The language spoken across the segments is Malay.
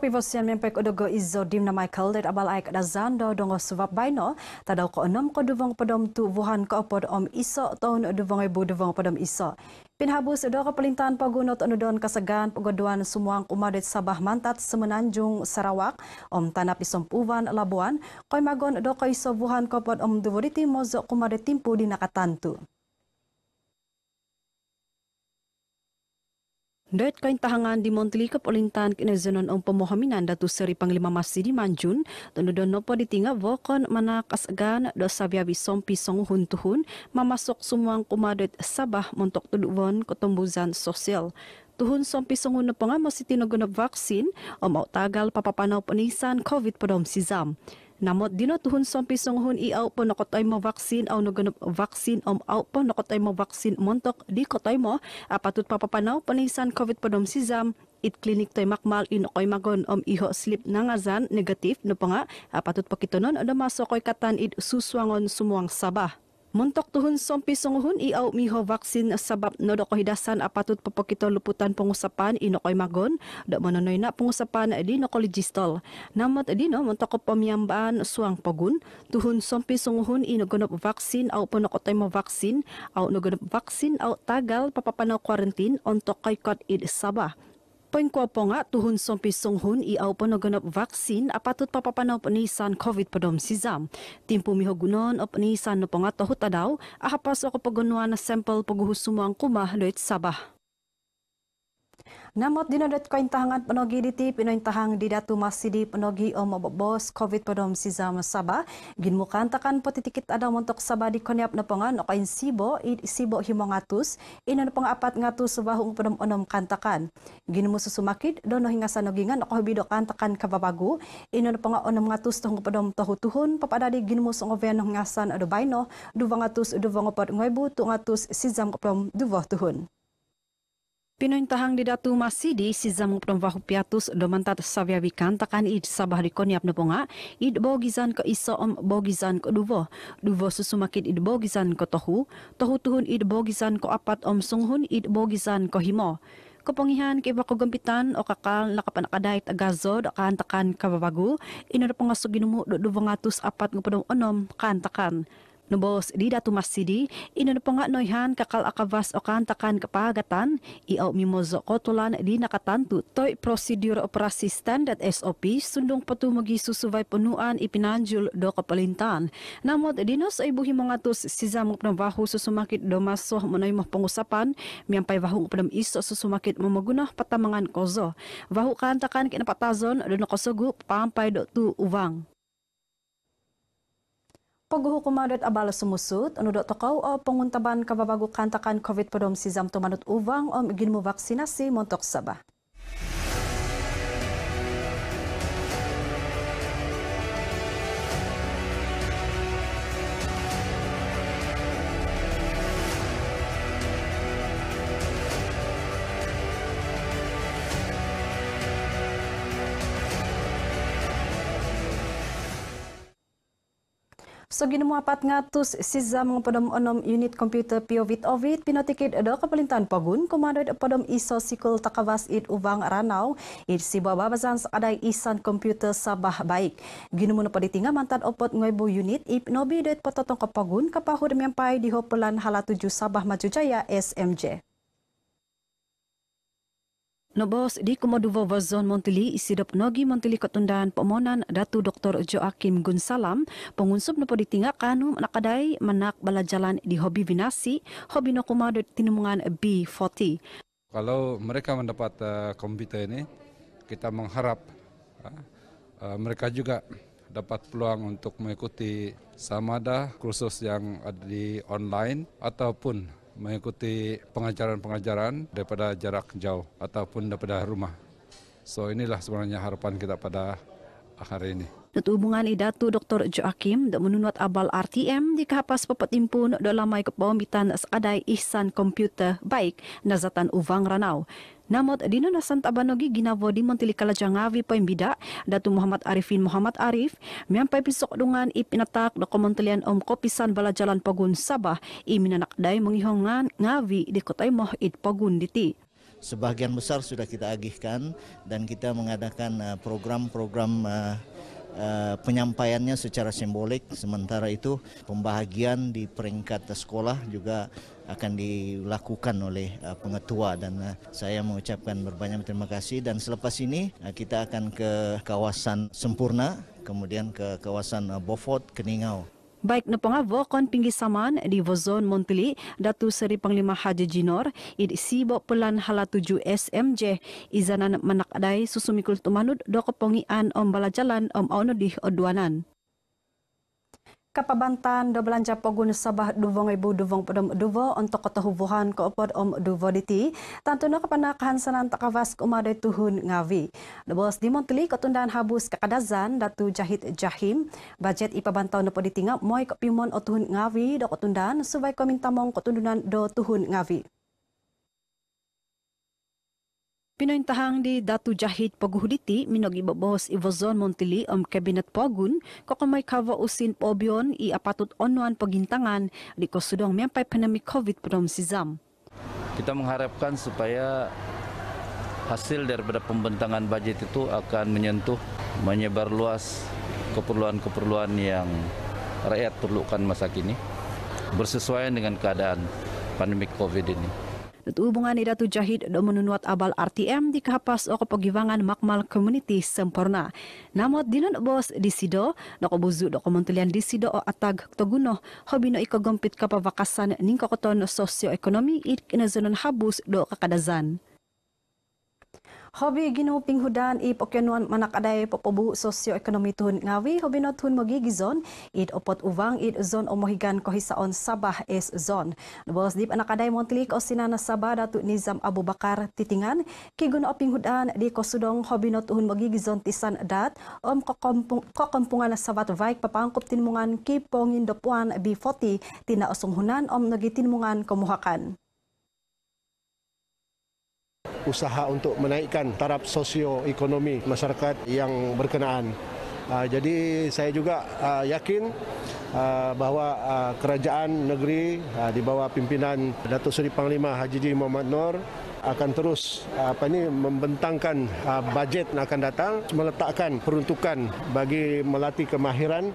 kopi vosian mempek odogo izo dim Michael det abal aik da zando dongo suwap baino tadau ko enam ko duwong padom tu wuhan ko opod om iso tahun duwong ibu e duwong padom iso. Pinhabus edo ko pelintahan pagunot onodon kasagan pagoduan sumuang umadit sabah mantat semenanjung Sarawak om tanap isom puwan labuan koy magon doko iso wuhan ko opod om duwuriti mozok kumadit timpu di nakatantu. Dat kain tahangan di Montli ke Polintan kini zonon ang pemohaminan datu seri panglima masih di Manjun tunu nopo po ditinga wakon mana kasgan do sabiabi sompi song tuhun, mamasok semua kumadet sabah montok tuduwan ketembusan sosial tuhun sompi song huntuhun masih guna vaksin o mau tagal papapanau penisan COVID-19 sizam. Namot dinutuhon sa pisonghon iaw po nakotay mo vaccine aw naganap vaccine om um, aw po nakotay mo vaccine montok di kotay mo apatut papapanaw panaysan COVID padom si Zam it clinic toy makmal in koy magon om um, iho slip nangazan negative no pa nga apatut pakitonon ano maso koy katan it suswangon sumuang sabah. Muntok tuhun sompi songhun iaw miho vaksin sabab nodo kohidasan apatut pepokito luputan pengusapan inokoy magon do manonoy na pengusapan di nokologistol. Namat di no muntok pamyambaan suang pagun tuhun sompi songhun inogonop vaksin au panokotoy mo vaksin au nogonop vaksin au tagal papapanaw quarantine ontok kay id Sabah. Pengkwapo nga tuhun som pisunghon iaw pa naganap vaccine apatut papapanaw pa ni san COVID padom si Zam. Timpo mihogunon op ni san no pangatahot daw ahapas ako pagunuan na sample paguhusumang kumah loit Sabah. Namot dino det ko intahangan penogi diti pinointahang di datu masidi penogi o mabobos COVID padom si Zam Saba. Ginmukan takan potitikit ada montok Saba di konyap napangan o kain sibo i sibo himongatus ina napang pangapat ngatus sebahung padom onom kantakan. Ginmususumakit dono hingasan nogingan o kohibido kantakan kababagu ina napang onom ngatus tohong padom tuhun, papadadi ginmus o ngoveno hingasan adubay no duwangatus duwangopat ngwebu tungatus si Zam kapadom tuhun. Pinoy tahang di datu masih di sisa mengpunong vahu piatus domantat savia wikan id sabah di konyap neponga id bogizan ke iso om bogizan ke duvo. Duvo susumakit id bogizan ke tohu, tohu tuhun id bogizan ke apat om sunghun id bogizan ke himo. kepengihan ke iba kogempitan o kakal nakapanakadait agazo do kan takan kababagu ino na pangasuginumu do duvo ngatus apat ngupunong onom kan takan. Nubos di datu masidi, ino na noihan kakal akavas o kantakan kapagatan, iaw mimozo kotulan di nakatantu toy prosedur operasi standard SOP sundong patu magi susuway punuan ipinanjul do kapalintan. Namot dinos ay buhi mga tos si zamok ng vahu susumakit do maso manoy mo pangusapan, miyang pay vahu iso susumakit mo maguna patamangan kozo. Vahu kantakan kinapatazon do nakosogu pampay do tu uvang. Paghuhukuma det abala sumusut, ano do tokaw o oh, panguntaban kababagukan takan COVID-19 si Zamto Manut Uvang o oh, iginmu vaksinasi montok sabah. So ginamu apat ngatus siza mga padom onom unit komputer piovit ovit pinatikid ada kapalintan pagun kumanoid padam iso sikul takawas it uvang ranau it si babasan aday isan komputer sabah baik. Ginamu na palitinga mantan opot ngoybo unit ip nobi doit patotong kapagun kapahur miyampay di hopulan halatuju sabah majujaya SMJ. No bos di kumaduwa wazon montili isidop nogi montili katundan pamonan datu Dr. Joakim Gunsalam pengunsup no podi tingakan nakaday manak balajalan di hobi vinasi hobi no kumadu tinumungan B40. Kalau mereka mendapat uh, komputer ini kita mengharap uh, mereka juga dapat peluang untuk mengikuti samada kursus yang ada di online ataupun mengikuti pengajaran-pengajaran daripada jarak jauh ataupun daripada rumah. So inilah sebenarnya harapan kita pada hari ini. Untuk hubungan idatu Dr. Joakim dan menunut abal RTM di kapas pepet impun dalam maik pembitan seadai ihsan komputer baik Nazatan Uvang Ranau. Namot dino na Santa Banogi ginavo di Montili Kalajangavi pa imbida datu Muhammad Arifin Muhammad Arif miyan pa dungan ipinatak do komontalian om kopisan balajalan pagun sabah iminanak day mengihongan ngawi di kota moh it pagun diti. Sebagian besar sudah kita agihkan dan kita mengadakan uh, program-program uh, Eh, penyampaiannya secara simbolik. Sementara itu pembahagian di peringkat sekolah juga akan dilakukan oleh uh, pengetua dan uh, saya mengucapkan berbanyak terima kasih dan selepas ini uh, kita akan ke kawasan Sempurna kemudian ke kawasan uh, Beaufort Keningau Baik na pangavo kon pinggi saman di Vozon Montili Datu Seri Panglima Haji Jinor id sibo pelan hala 7 SMJ izanan manakdai susumikul tumanud do kepongian ombala jalan om aunodih oduanan Kapabantan do belanja pogun sabah duvong ibu duvong pedom duvo untuk ketahuvuhan keopod om duvo diti. Tantu no kepanakahan sanan takavas kumadai tuhun ngawi. Dabos dimontili ketundan habus kekadazan datu jahit jahim. Bajet ipa bantau no poditinga moi kepimon o tuhun ngawi do ketundan subai komintamong ketundunan do tuhun ngawi. Pinaintahang di Datu Jahit Paguhuliti, minog ibabos Ivozon Montili om Kabinet Pogun, kakamay kawa usin pobion i apatut onuan pagintangan di kosudong miyampay pandemi COVID prom sizam. Kita mengharapkan supaya hasil daripada pembentangan budget itu akan menyentuh, menyebar luas keperluan-keperluan yang rakyat perlukan masa kini bersesuaian dengan keadaan pandemik COVID ini. Natuubungan ni Datu Jahid do menunuat abal RTM di kapas o kapagibangan makmal community sempurna. Namot dinun bos di Sido, no kabuzu do kamuntulian di Sido o atag togunoh, hobi no ikagampit kapavakasan ning kakoton sosioekonomi ikinazunan habus do kakadazan. Hobi ginuping hudan ipokyanuan manak aday popobu sosyo-ekonomi tuhun ngawi hobi tun tuhun mogigizon id opot it id zon omohigan kohisaon Sabah is zon. Nubos dip anak montlik montilik o sinana Sabah datu Nizam abubakar titingan kigun oping hudan di kosudong hobi tun tuhun mogigizon tisan dat om kokompung, kokompungan sabat vaik papangkop tinmungan kipongin dopuan B40 tina osunghunan om nagitinmungan komuhakan. usaha untuk menaikkan taraf sosioekonomi masyarakat yang berkenaan. Ah, jadi saya juga ah, yakin ah, bahawa kerajaan negeri di bawah pimpinan Datuk Seri Panglima Haji J. Muhammad Nor akan terus apa ini membentangkan uh, bajet yang akan datang meletakkan peruntukan bagi melatih kemahiran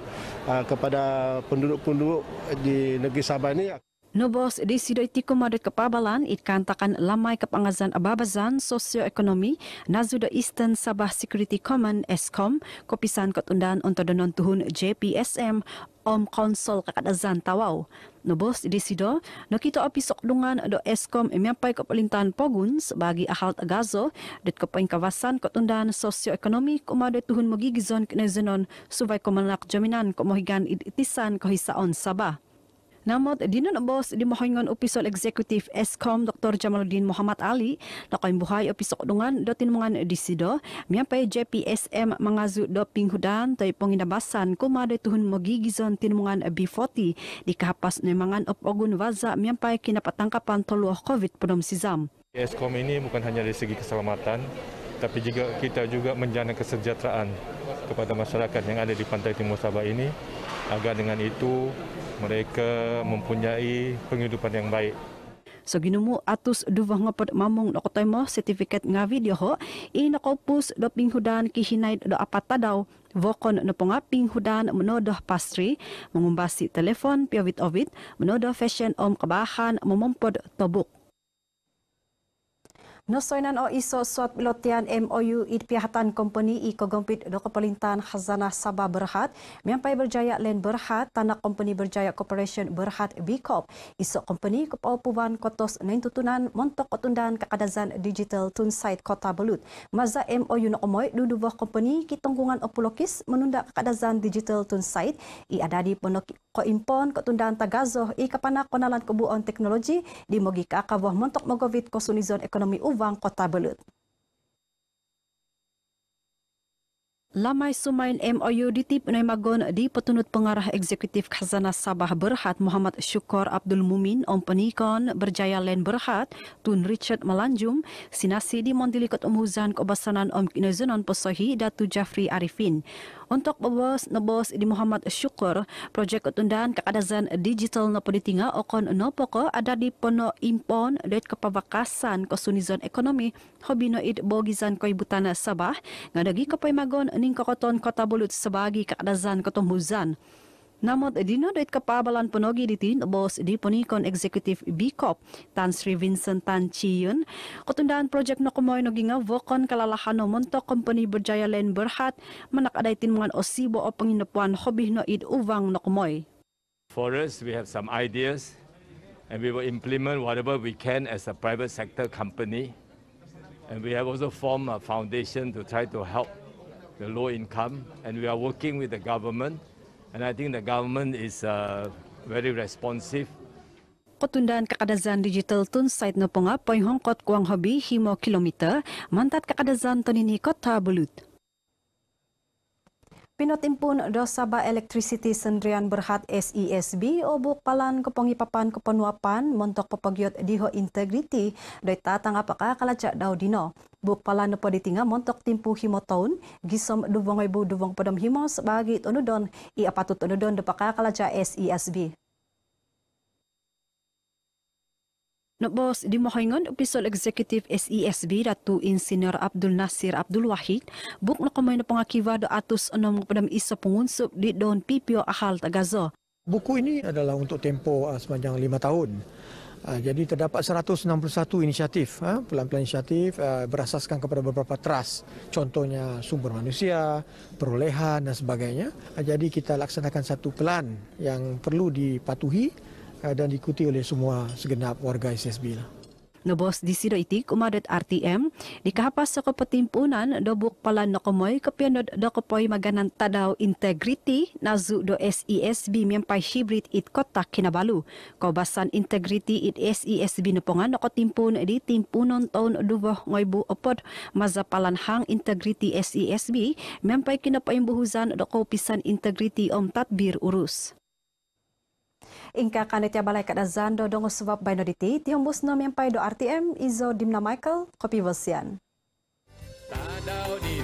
kepada penduduk-penduduk di negeri Sabah ini Nubos di tiku iti kepabalan kapabalan ikantakan lamay kapangazan ababazan sosioekonomi na zudo Eastern Sabah Security Command ESCOM kopisan kotundan untuk donon tuhun JPSM om konsol kakadazan tawau Nubos di sido nakita opisok dungan do ESCOM imyampay kepelintahan poguns bagi ahal tagazo dit kapain kawasan katundan sosioekonomi kumadot tuhun magigizon kinezenon subay kumalak jaminan kumohigan iditisan kohisaon Sabah. Namot dinun boss di mahingon opisol eksekutif Eskom Dr. Jamaluddin Muhammad Ali na kain buhay opisok dungan dotin mangan disido miyampay JPSM mangazu do pinghudan tay panginabasan kuma de tuhun magigizon tin B40 di kahapas ni mangan opogun waza miyampay kinapatangkapan toluh COVID penom sizam. Eskom ini bukan hanya dari segi keselamatan tapi juga kita juga menjana kesejahteraan kepada masyarakat yang ada di pantai Timur Sabah ini agar dengan itu mereka mempunyai penghidupan yang baik. Seginumu so, atus duwah ngapot mamung no kotoy sertifikat nga video ho i e, nakopus do pinghudan kihinay do apata daw vokon no ponga pinghudan menodoh pastri mengumbasi telepon piawit-awit menodoh fashion om kebahan memompod tobuk. No soy nan o iso swat lotian MOU Idpihatan Company i kogompit do kepelintan Khazanah Sabah Berhad, miampai berjaya len Berhad, tanah company berjaya Corporation Berhad Corp Iso company kepau puan kotos nain tutunan montok otundan kakadazan digital tun site kota Belut. Maza MOU no omoi dudu buah company kitongkungan opulokis menunda kakadazan digital tun site i adadi penok ko impon ko tundan tagazoh i kapana konalan kebuon teknologi di mogi kakabuh montok mogovit kosunizon ekonomi u. ван қота Lamai Sumain MOU ditip nai magon di petunut pengarah eksekutif Khazanah Sabah Berhad Muhammad Syukor Abdul Mumin Om Penikon Berjaya Len Berhad Tun Richard Melanjum Sinasi di Mondilikot Om Huzan Om Kinezunan Pesohi Datu Jafri Arifin. Untuk bos nebos di Muhammad Syukur, projek ketundan keadaan digital na politinga okon no poko ada di pono impon dari kepavakasan ke sunizon ekonomi hobino id bogizan koi butana Sabah ngadagi kepoimagon ning kokoton kota bulut sebagi kadazan ketumbuzan. Namun, di nodit kepabalan penogi di tin, bos di ponikon eksekutif BICOP, Tan Sri Vincent Tan Chiyun, ketundaan projek no kumoy no ginga kalalahan no monto company berjaya lain berhat, adai tin mengan osibo o penginapuan hobi no id uvang no For us, we have some ideas and we will implement whatever we can as a private sector company. And we have also formed a foundation to try to help the low income and we are working with the government and I think the government is uh, very responsive. Kutundan kakadazan digital tun site na punga poyong kot kuang hobi himo kilometer mantat kakadazan tonini kota bulut. Pinotimpun ba electricity sendrian berhad SESB obuk palan kepongi papan kepenuapan montok pepagyot diho integriti doi tatang apakah kalajak daudino. Buk pala na pwede tinga montok timpu himo taon, gisom duwang ay bu duwang padam himo sa bagit unodon, iapatut unodon da pakakalaja SESB. No boss di mohingon episode executive SESB Ratu Insinyur Abdul Nasir Abdul Wahid buk no kamay na pangakiwa do atus enam padam isa pengunsup di don PPO Ahal Tagazo. Buku ini adalah untuk tempoh ah, sepanjang lima tahun. Ah, jadi terdapat 161 inisiatif, ha, pelan-pelan inisiatif ah, berasaskan kepada beberapa trust, contohnya sumber manusia, perolehan dan sebagainya. Ah, jadi kita laksanakan satu pelan yang perlu dipatuhi dan diikuti oleh semua segenap warga SSB. Lah. Nobos di sido iti kumadat RTM, di kahapas sa kapatimpunan do bukpala na kumoy do kapoy maganan tadaw integrity na zu do SESB miyampay hybrid it kotak kinabalu. Kaubasan integrity it SESB na pongan na kutimpun di timpunan taon duwa ngoy bu opod mazapalan hang integrity SESB miyampay kinapayimbuhuzan do kaupisan integrity om tatbir urus. Ingka kanitya balai kat Azan do dongo sebab bayno diti, tiang bus nom yang pai do RTM, izo dimna Michael, kopi bosian. Tadau di